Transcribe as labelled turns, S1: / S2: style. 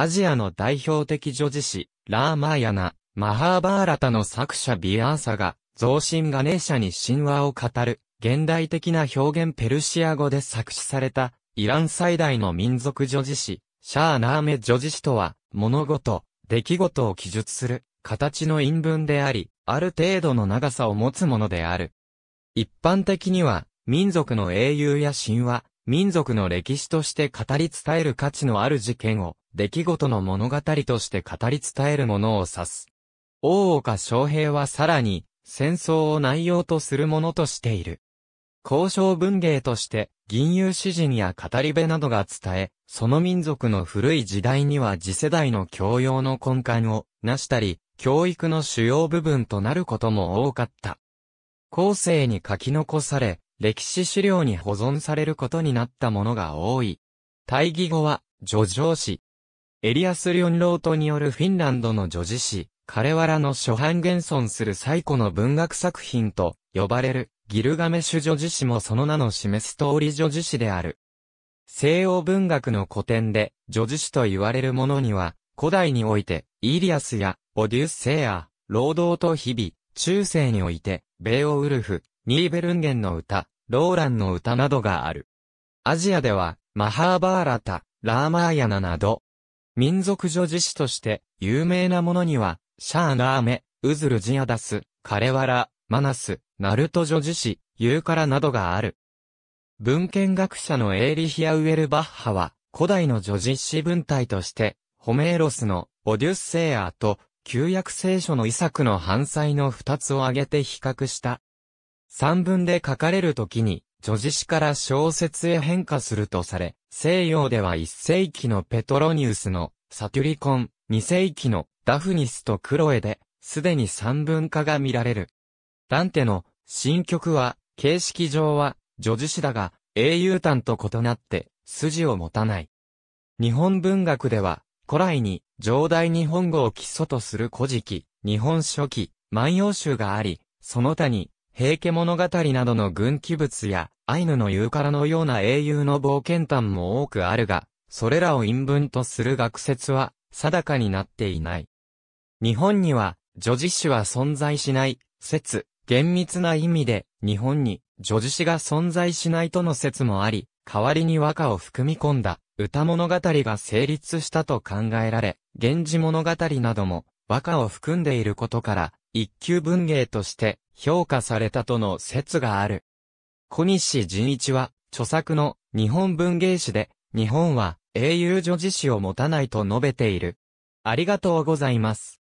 S1: アジアの代表的女子誌、ラーマーヤナ、マハーバーラタの作者ビアーサが、増進ガネーシャに神話を語る、現代的な表現ペルシア語で作詞された、イラン最大の民族女子誌、シャーナーメ女子誌とは、物事、出来事を記述する、形の陰文であり、ある程度の長さを持つものである。一般的には、民族の英雄や神話、民族の歴史として語り伝える価値のある事件を、出来事の物語として語り伝えるものを指す。大岡昌平はさらに、戦争を内容とするものとしている。交渉文芸として、銀融詩人や語り部などが伝え、その民族の古い時代には次世代の教養の根幹を成したり、教育の主要部分となることも多かった。後世に書き残され、歴史資料に保存されることになったものが多い。大義語は、叙情詩。エリアス・リョンロートによるフィンランドの叙事詩、彼ワラの初版現存する最古の文学作品と呼ばれるギルガメシュ叙事詩もその名の示す通り叙事詩である。西欧文学の古典で叙事詩と言われるものには、古代において、イリアスやオデュッセイア、労働と日々、中世において、ベーオウルフ、ニーベルンゲンの歌、ローランの歌などがある。アジアでは、マハーバーラタ、ラーマーヤナなど、民族女児詩として有名なものには、シャーナーメ、ウズルジアダス、カレワラ、マナス、ナルト女児詩、ユーカラなどがある。文献学者のエーリヒア・ウェルバッハは、古代の女児詩文体として、ホメーロスのオデュッセイアと旧約聖書の遺作の反対の二つを挙げて比較した。三文で書かれるときに、叙事詩から小説へ変化するとされ、西洋では一世紀のペトロニウスのサキュリコン、二世紀のダフニスとクロエで、すでに三文化が見られる。ダンテの新曲は、形式上は、叙事詩だが、英雄譚と異なって、筋を持たない。日本文学では、古来に、上代日本語を基礎とする古事記、日本書期、万葉集があり、その他に、平家物語などの軍記物や、アイヌの言うからのような英雄の冒険譚も多くあるが、それらを陰文とする学説は、定かになっていない。日本には、女児詩は存在しない、説、厳密な意味で、日本に、女児詩が存在しないとの説もあり、代わりに和歌を含み込んだ、歌物語が成立したと考えられ、源氏物語なども、和歌を含んでいることから、一級文芸として、評価されたとの説がある。小西仁一は、著作の日本文芸誌で、日本は英雄女子史を持たないと述べている。ありがとうございます。